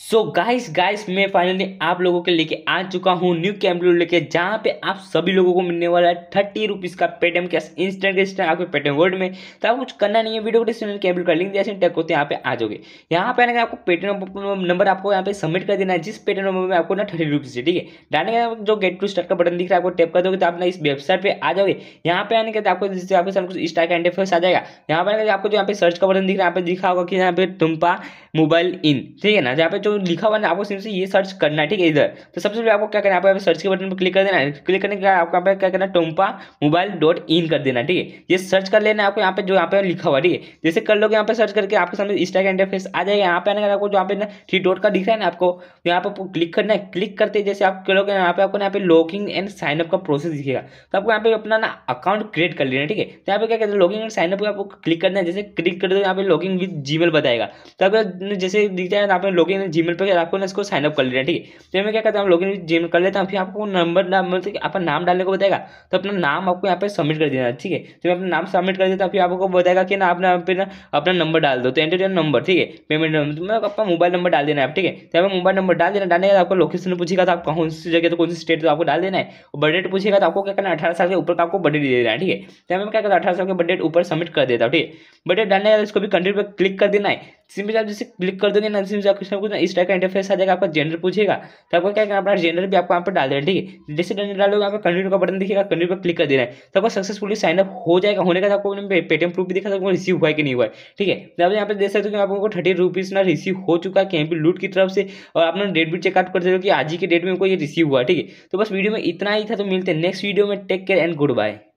सो guys guys मैं finally आप लोगों के लेके आ चुका हूँ न्यू कैमरे लेके जहाँ पे आप सभी लोगों को मिलने वाला है थर्टी रुपीज़ का पेटीएम कैश इंस्टेंट इंस्टेंट आपके पेटीएम वर्ड में तो आप कुछ करना नहीं है वीडियो डिस्क्रिप्शन कैमरे का लिंक जैसे टेक होते यहाँ पे आ जाओगे यहाँ पे आने आपको पेटीएम नंबर आपको यहाँ पे सबमिट कर देना है जिस पेटीएम नंबर में आपको ना थर्टी रुपीज़ है ठीक है डालने का जो गेट टू स्टार्ट का बटन दिख रहा है आपको टैप कर दोगे तो आप ना इस वेबसाइट पर आ जाओगे यहाँ पे आने के आपको जिससे आपके साथ कुछ स्टार का इंटरफेस आ जाएगा यहाँ पे आने आपको जो यहाँ पे सर्च का बटन दिख रहा है यहाँ पे दिखा होगा कि यहाँ पे तुम्पा मोबाइल इन ठीक है ना जहाँ पे जो लिखा हुआ है आपको सिर्फ ये सर्च करना है ठीक है इधर तो सबसे पहले आपको क्या करना है आपको सर्च के बटन पर क्लिक कर देना है क्लिक करने के बाद आपको यहाँ पे क्या करना है टोम्पा मोबाइल डॉट इन कर देना ठीक है ये सर्च कर लेना आपको यहाँ पे जो यहाँ पे लिखा हुआ ठीक है जैसे कर लोगे यहाँ पे सर्च करके आपके सामने इंस्टा का इंटरफेस आ जाएगा यहाँ पे आने का आपको जो यहाँ पे ना थ्री डॉट का दिख रहा है ना आपको यहाँ पर क्लिक करना है क्लिक करते जैसे आप कर करोगे यहाँ पे आपको यहाँ पे लॉगिंग एंड साइनअप का प्रोसेस दिखेगा तो आपको यहाँ पे अपना ना अकाउंट क्रिएट कर लेना ठीक है तो यहाँ पे क्या कहते हैं लॉगिंग एंड साइनअप आपको क्लिक करना है जैसे क्लिक कर दो यहाँ पे लॉगिंग विद जीमेल बताएगा तो आप जैसे दिख जाए यहाँ लॉगिंग जी जीमेल पर आपको ना इसको साइनअप कर लेना ठीक है तो मैं क्या करता हूँ लॉगिन जी कर लेता हूँ फिर आपको नंबर मतलब अपना नाम डालने को बताएगा तो अपना नाम आपको यहाँ पे सबमिट कर देना ठीक है तो मैं अपना नाम सबमिट कर देता हूँ फिर आपको बताएगा कि ना आपने यहाँ पे ना अपना नंबर डाल दो तो एंटर नंबर ठीक है पेमेंट नंबर तो मैं अपना मोबाइल नंबर डाल देना है ठीक है तो यहाँ मोबाइल नंबर डाल देना डालने का आपको लोकेशन पूछेगा तो आप कौन सी जगह तो कौन सी स्टेट तो आपको डाल देना है और डेट पूछेगा तो आपको क्या करना अठारह साल के ऊपर का आपको बडेट दे देना है ठीक है तो मैं क्या करता हूँ अठारह साल के बडेट ऊपर सबमिट कर देता हूँ ठीक है बट ये डन है इसको भी कंट्री पर क्लिक कर देना है सिंपल आप जैसे क्लिक कर देंगे ना सिंपल कुछ ना इस टाइप का इंटरफेस आ जाएगा आपका जेंडर पूछेगा तो आपको क्या करना अपना जेंडर भी आपको यहाँ पर डाल देना ठीक है जैसे जेंडर डालोगे आपका कंटिन्यू का बटन दिखेगा कंटिन्यू पर क्लिक कर देना है तो आपको सक्सेसफुली साइन अप हो जाएगा होने का आपको पेटीएम प्रूफ भी दिखा रिसीव हुआ है कि नहीं हुआ है ठीक है तो आप यहाँ पर देख सकते हो कि आपको थर्टी रुपीज़ ना रिसीव हो चुका है कहीं भी लूट की तरफ से और आपने डेट भी चेकआउट कर दे हो कि आज ही के डेट में उनको ये रिसीव हुआ ठीक है तो बस वीडियो में इतना ही था तो मिलते हैं नेक्स्ट वीडियो में take care and good bye